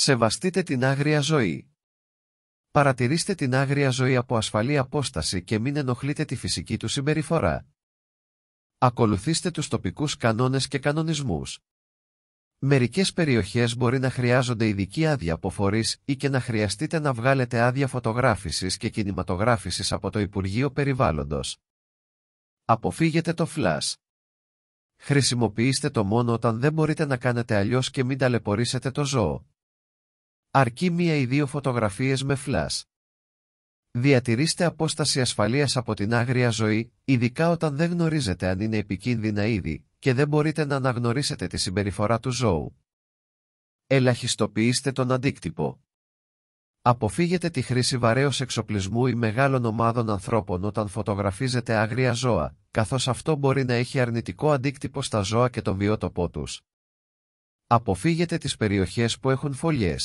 Σεβαστείτε την άγρια ζωή. Παρατηρήστε την άγρια ζωή από ασφαλή απόσταση και μην ενοχλείτε τη φυσική του συμπεριφορά. Ακολουθήστε τους τοπικούς κανόνες και κανονισμούς. Μερικές περιοχές μπορεί να χρειάζονται ειδική άδεια αποφορής ή και να χρειαστείτε να βγάλετε άδεια φωτογράφησης και κινηματογράφησης από το Υπουργείο Περιβάλλοντος. Αποφύγετε το φλάσ. Χρησιμοποιήστε το μόνο όταν δεν μπορείτε να κάνετε αλλιώς και μην ταλαιπωρήσετε το ζώο αρκεί μία ή δύο φωτογραφίες με φλας. Διατηρήστε απόσταση ασφαλείας από την άγρια ζωή, ειδικά όταν δεν γνωρίζετε αν είναι επικίνδυνα ήδη και δεν μπορείτε να αναγνωρίσετε τη συμπεριφορά του ζώου. Ελαχιστοποιήστε τον αντίκτυπο. Αποφύγετε τη χρήση βαρέως εξοπλισμού ή μεγάλων ομάδων ανθρώπων όταν φωτογραφίζετε άγρια ζώα, καθώς αυτό μπορεί να έχει αρνητικό αντίκτυπο στα ζώα και τον βιότοπό τους. Αποφύγετε τις περιοχές που έχουν φωλιές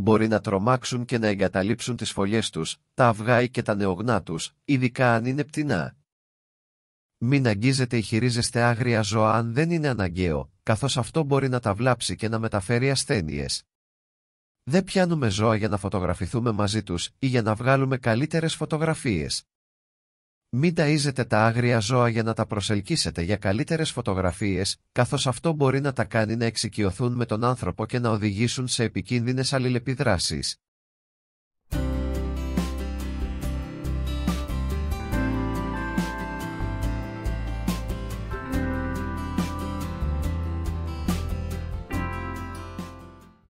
μπορεί να τρομάξουν και να εγκαταλείψουν τις φωλιές τους, τα αυγά ή και τα νεογνά τους, ειδικά αν είναι πτηνά. Μην αγγίζετε ή χειρίζεστε άγρια ζώα αν δεν είναι αναγκαίο, καθώς αυτό μπορεί να τα βλάψει και να μεταφέρει ασθένειες. Δεν πιάνουμε ζώα για να φωτογραφηθούμε μαζί τους ή για να βγάλουμε καλύτερες φωτογραφίες. Μην ταΐζετε τα άγρια ζώα για να τα προσελκύσετε για καλύτερες φωτογραφίες, καθώς αυτό μπορεί να τα κάνει να εξοικειωθούν με τον άνθρωπο και να οδηγήσουν σε επικίνδυνες αλληλεπιδράσεις.